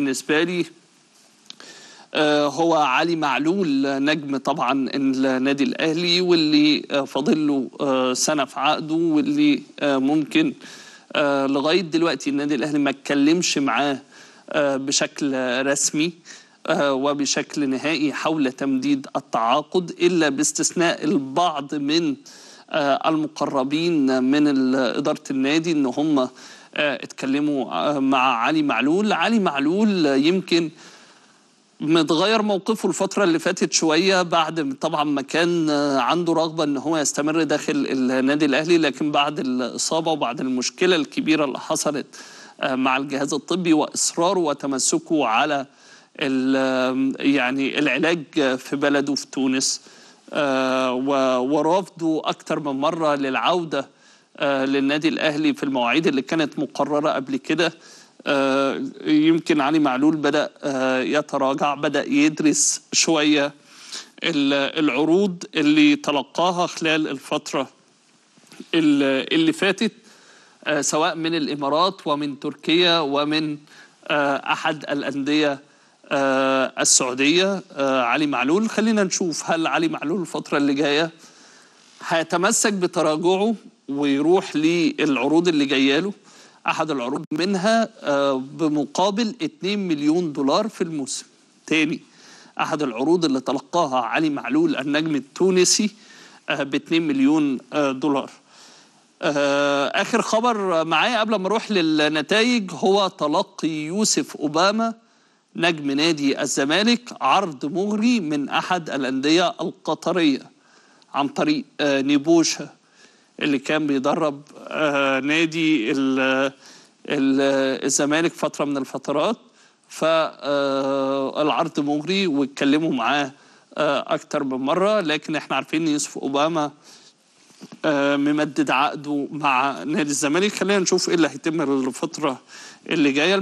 بالنسبه لي آه، هو علي معلول نجم طبعا النادي الاهلي واللي آه، فاضل له آه، سنه في عقده واللي ممكن لغايه دلوقتي النادي الاهلي ما اتكلمش معاه بشكل رسمي وبشكل نهائي حول تمديد التعاقد الا باستثناء البعض من المقربين من اداره النادي ان هم آه، اتكلموا آه، مع علي معلول علي معلول آه، يمكن متغير موقفه الفترة اللي فاتت شوية بعد طبعا ما كان عنده رغبة ان هو يستمر داخل النادي الاهلي لكن بعد الاصابة وبعد المشكلة الكبيرة اللي حصلت مع الجهاز الطبي واصراره وتمسكه على يعني العلاج في بلده في تونس ورافضه اكتر من مرة للعودة آه، للنادي الاهلي في المواعيد اللي كانت مقرره قبل كده آه، يمكن علي معلول بدا آه، يتراجع بدا يدرس شويه العروض اللي تلقاها خلال الفتره اللي فاتت سواء من الامارات ومن تركيا ومن احد الانديه السعوديه علي معلول خلينا نشوف هل علي معلول الفتره اللي جايه هيتمسك بتراجعه ويروح للعروض اللي جايه له احد العروض منها آه، بمقابل 2 مليون دولار في الموسم تاني احد العروض اللي تلقاها علي معلول النجم التونسي آه، ب 2 مليون آه، دولار اخر خبر معايا قبل ما اروح للنتائج هو تلقي يوسف اوباما نجم نادي الزمالك عرض مغري من احد الانديه القطريه عن طريق نيبوشا اللي كان بيدرب آه، نادي الزمالك فتره من الفترات فالعرض آه، مغري واتكلموا معاه آه، اكتر من مره لكن احنا عارفين ان يوسف اوباما ممدد عقده مع نادي الزمالك خلينا نشوف ايه اللي هيتم الفتره اللي جايه